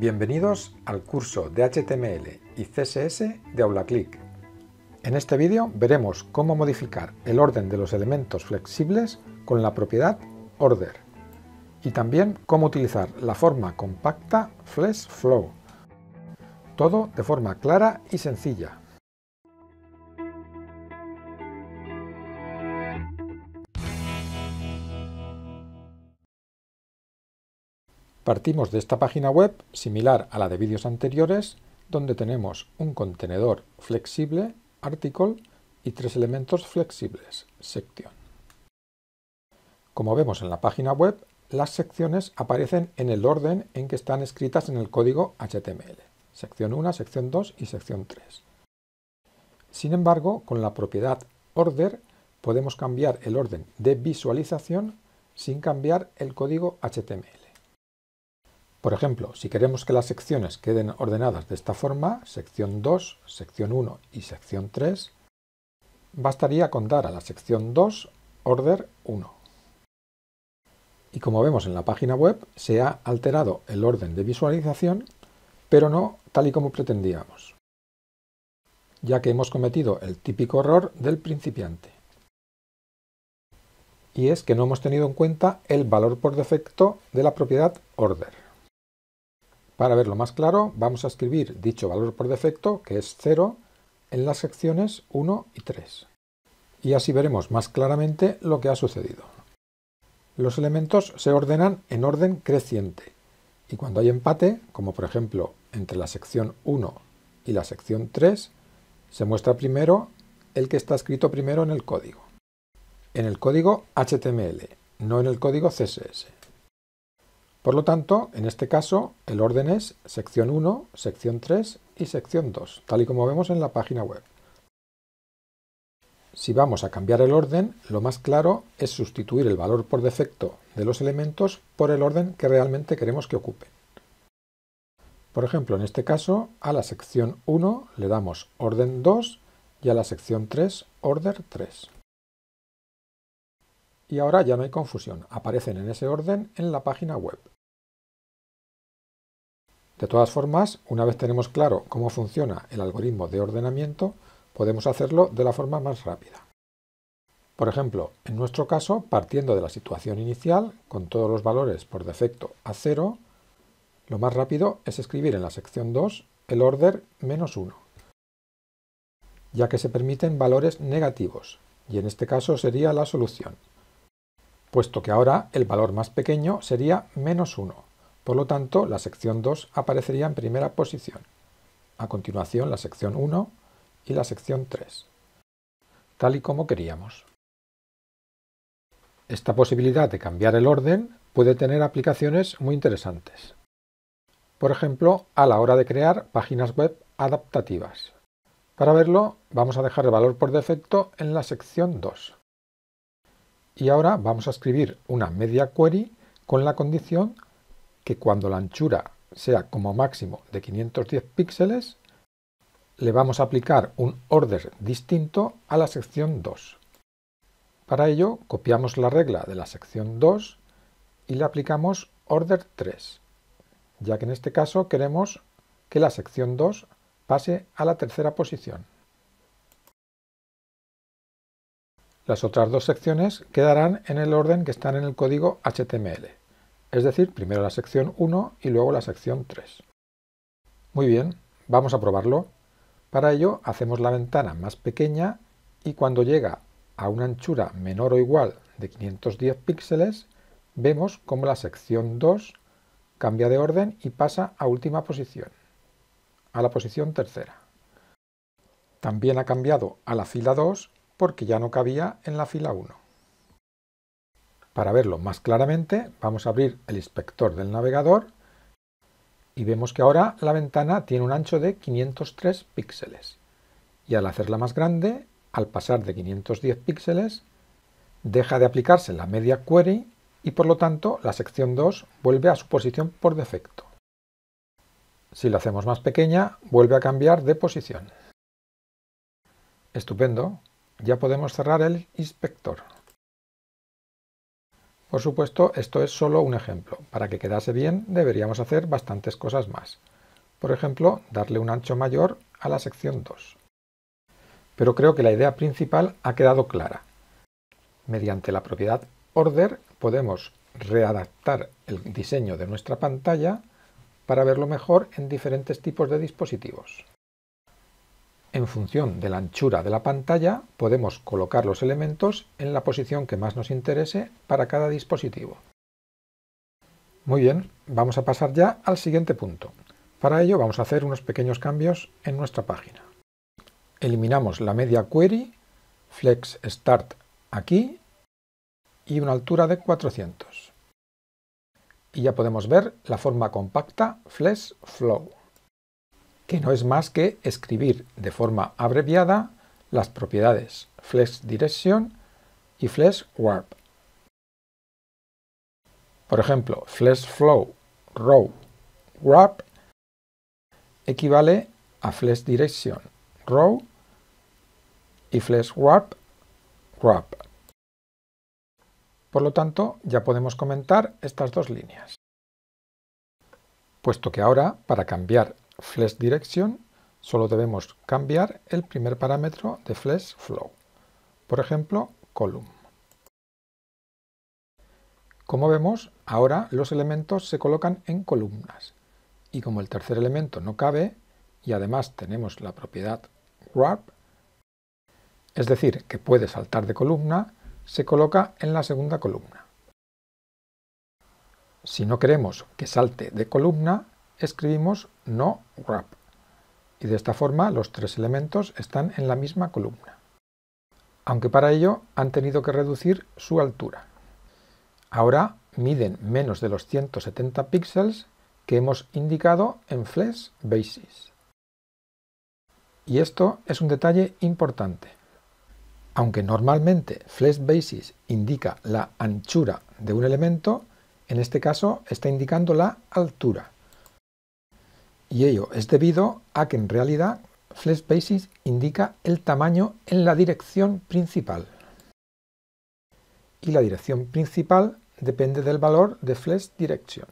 Bienvenidos al curso de HTML y CSS de AulaClick. En este vídeo veremos cómo modificar el orden de los elementos flexibles con la propiedad order y también cómo utilizar la forma compacta Flash flow. Todo de forma clara y sencilla. Partimos de esta página web, similar a la de vídeos anteriores, donde tenemos un contenedor flexible, article, y tres elementos flexibles, sección. Como vemos en la página web, las secciones aparecen en el orden en que están escritas en el código HTML, sección 1, sección 2 y sección 3. Sin embargo, con la propiedad order podemos cambiar el orden de visualización sin cambiar el código HTML. Por ejemplo, si queremos que las secciones queden ordenadas de esta forma, sección 2, sección 1 y sección 3, bastaría con dar a la sección 2 order 1. Y como vemos en la página web, se ha alterado el orden de visualización, pero no tal y como pretendíamos, ya que hemos cometido el típico error del principiante. Y es que no hemos tenido en cuenta el valor por defecto de la propiedad order. Para verlo más claro, vamos a escribir dicho valor por defecto, que es 0, en las secciones 1 y 3. Y así veremos más claramente lo que ha sucedido. Los elementos se ordenan en orden creciente, y cuando hay empate, como por ejemplo entre la sección 1 y la sección 3, se muestra primero el que está escrito primero en el código. En el código HTML, no en el código CSS. Por lo tanto, en este caso, el orden es sección 1, sección 3 y sección 2, tal y como vemos en la página web. Si vamos a cambiar el orden, lo más claro es sustituir el valor por defecto de los elementos por el orden que realmente queremos que ocupen. Por ejemplo, en este caso, a la sección 1 le damos orden 2 y a la sección 3 order 3 y ahora ya no hay confusión, aparecen en ese orden en la página web. De todas formas, una vez tenemos claro cómo funciona el algoritmo de ordenamiento, podemos hacerlo de la forma más rápida. Por ejemplo, en nuestro caso, partiendo de la situación inicial, con todos los valores por defecto a 0, lo más rápido es escribir en la sección 2 el order menos 1, ya que se permiten valores negativos, y en este caso sería la solución puesto que ahora el valor más pequeño sería menos 1. Por lo tanto, la sección 2 aparecería en primera posición. A continuación, la sección 1 y la sección 3, tal y como queríamos. Esta posibilidad de cambiar el orden puede tener aplicaciones muy interesantes. Por ejemplo, a la hora de crear páginas web adaptativas. Para verlo, vamos a dejar el valor por defecto en la sección 2. Y ahora vamos a escribir una media query con la condición que cuando la anchura sea como máximo de 510 píxeles, le vamos a aplicar un order distinto a la sección 2. Para ello, copiamos la regla de la sección 2 y le aplicamos order 3, ya que en este caso queremos que la sección 2 pase a la tercera posición. Las otras dos secciones quedarán en el orden que están en el código HTML, es decir, primero la sección 1 y luego la sección 3. Muy bien, vamos a probarlo. Para ello hacemos la ventana más pequeña y cuando llega a una anchura menor o igual de 510 píxeles, vemos como la sección 2 cambia de orden y pasa a última posición, a la posición tercera. También ha cambiado a la fila 2 porque ya no cabía en la fila 1. Para verlo más claramente, vamos a abrir el inspector del navegador y vemos que ahora la ventana tiene un ancho de 503 píxeles y al hacerla más grande, al pasar de 510 píxeles, deja de aplicarse la media query y por lo tanto la sección 2 vuelve a su posición por defecto. Si la hacemos más pequeña, vuelve a cambiar de posición. Estupendo. Ya podemos cerrar el inspector. Por supuesto, esto es solo un ejemplo. Para que quedase bien, deberíamos hacer bastantes cosas más. Por ejemplo, darle un ancho mayor a la sección 2. Pero creo que la idea principal ha quedado clara. Mediante la propiedad order podemos readaptar el diseño de nuestra pantalla para verlo mejor en diferentes tipos de dispositivos en función de la anchura de la pantalla, podemos colocar los elementos en la posición que más nos interese para cada dispositivo. Muy bien, vamos a pasar ya al siguiente punto. Para ello vamos a hacer unos pequeños cambios en nuestra página. Eliminamos la media query, flex start aquí y una altura de 400. Y ya podemos ver la forma compacta flex flow que no es más que escribir de forma abreviada las propiedades flex direction y flex Por ejemplo, flex flow row warp equivale a flex direction row y flex Por lo tanto, ya podemos comentar estas dos líneas. Puesto que ahora, para cambiar flash direction solo debemos cambiar el primer parámetro de flash flow, por ejemplo column. Como vemos, ahora los elementos se colocan en columnas y como el tercer elemento no cabe y además tenemos la propiedad wrap, es decir, que puede saltar de columna, se coloca en la segunda columna. Si no queremos que salte de columna, escribimos no wrap. Y de esta forma los tres elementos están en la misma columna. Aunque para ello han tenido que reducir su altura. Ahora miden menos de los 170 píxeles que hemos indicado en Flash Basis. Y esto es un detalle importante. Aunque normalmente Flash Basis indica la anchura de un elemento, en este caso está indicando la altura y ello es debido a que en realidad Flash Basis indica el tamaño en la dirección principal. Y la dirección principal depende del valor de Flash Direction,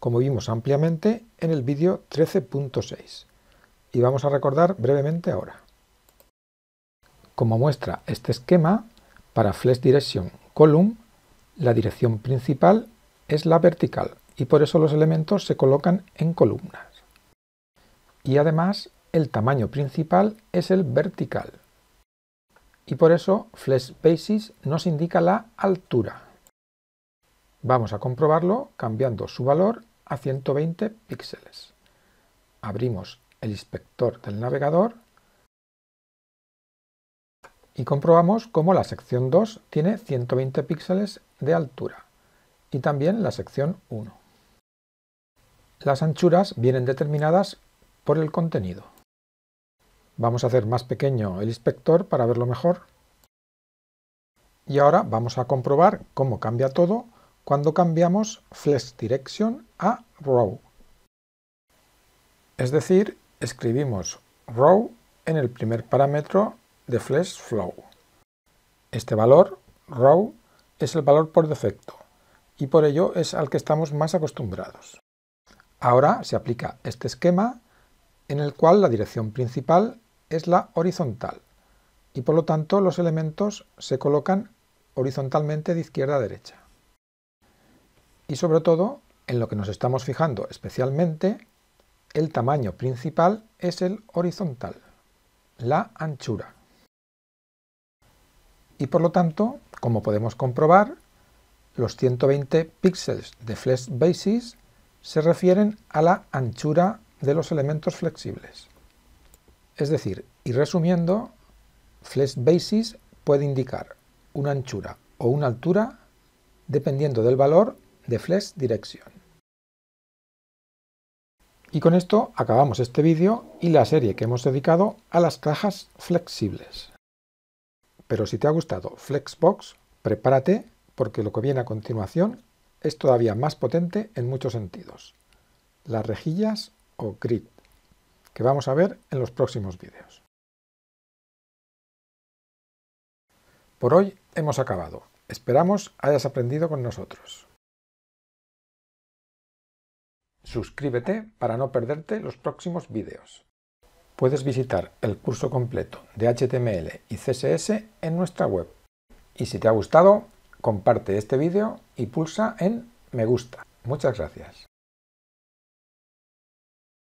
como vimos ampliamente en el vídeo 13.6. Y vamos a recordar brevemente ahora. Como muestra este esquema, para Flash Direction Column, la dirección principal es la vertical y por eso los elementos se colocan en columnas y además el tamaño principal es el vertical. Y por eso Flash Basis nos indica la altura. Vamos a comprobarlo cambiando su valor a 120 píxeles. Abrimos el inspector del navegador y comprobamos cómo la sección 2 tiene 120 píxeles de altura y también la sección 1. Las anchuras vienen determinadas el contenido. Vamos a hacer más pequeño el inspector para verlo mejor. Y ahora vamos a comprobar cómo cambia todo cuando cambiamos flex direction a row. Es decir, escribimos row en el primer parámetro de flex flow. Este valor, row, es el valor por defecto y por ello es al que estamos más acostumbrados. Ahora se aplica este esquema en el cual la dirección principal es la horizontal y por lo tanto los elementos se colocan horizontalmente de izquierda a derecha. Y sobre todo, en lo que nos estamos fijando especialmente, el tamaño principal es el horizontal, la anchura. Y por lo tanto, como podemos comprobar, los 120 píxeles de Flash Basis se refieren a la anchura de los elementos flexibles. Es decir, y resumiendo, flex basis puede indicar una anchura o una altura dependiendo del valor de flex dirección. Y con esto acabamos este vídeo y la serie que hemos dedicado a las cajas flexibles. Pero si te ha gustado Flexbox, prepárate porque lo que viene a continuación es todavía más potente en muchos sentidos. Las rejillas o grid, que vamos a ver en los próximos vídeos. Por hoy hemos acabado. Esperamos hayas aprendido con nosotros. Suscríbete para no perderte los próximos vídeos. Puedes visitar el curso completo de HTML y CSS en nuestra web. Y si te ha gustado, comparte este vídeo y pulsa en Me gusta. Muchas gracias.